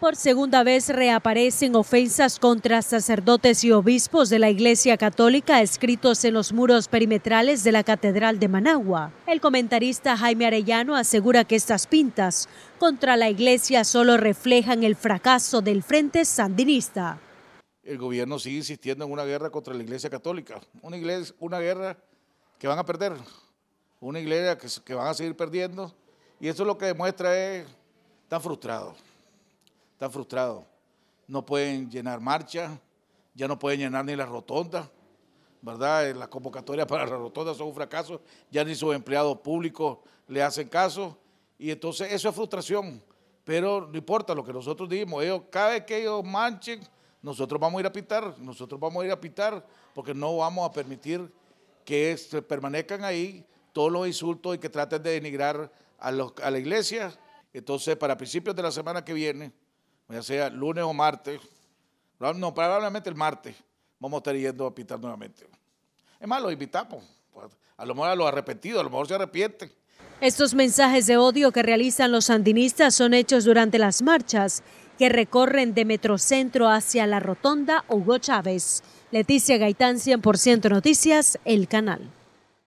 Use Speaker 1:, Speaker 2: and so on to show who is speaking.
Speaker 1: Por segunda vez reaparecen ofensas contra sacerdotes y obispos de la Iglesia Católica escritos en los muros perimetrales de la Catedral de Managua. El comentarista Jaime Arellano asegura que estas pintas contra la Iglesia solo reflejan el fracaso del Frente Sandinista. El
Speaker 2: gobierno sigue insistiendo en una guerra contra la Iglesia Católica, una, guerra que van a perder, una iglesia que, van a seguir perdiendo, y eso lo que demuestra es, tan frustrado están frustrados. No pueden llenar marchas, ya no pueden llenar ni las rotondas, ¿verdad? Eh, las convocatorias para las rotondas son un fracaso, ya ni sus empleados públicos le hacen caso. Y entonces eso es frustración, pero no importa lo que nosotros dijimos, ellos, cada vez que ellos manchen, nosotros vamos a ir a pitar, nosotros vamos a ir a pitar, porque no vamos a permitir que se permanezcan ahí todos los insultos y que traten de denigrar a, a la iglesia. Entonces, para principios de la semana que viene, ya sea lunes o martes, no, probablemente el martes, vamos a estar yendo a pintar nuevamente. Es más, lo invitamos. Pues, a lo mejor a ha repetido, a lo mejor se arrepiente
Speaker 1: Estos mensajes de odio que realizan los sandinistas son hechos durante las marchas que recorren de Metrocentro hacia la Rotonda Hugo Chávez. Leticia Gaitán, 100% Noticias, El Canal.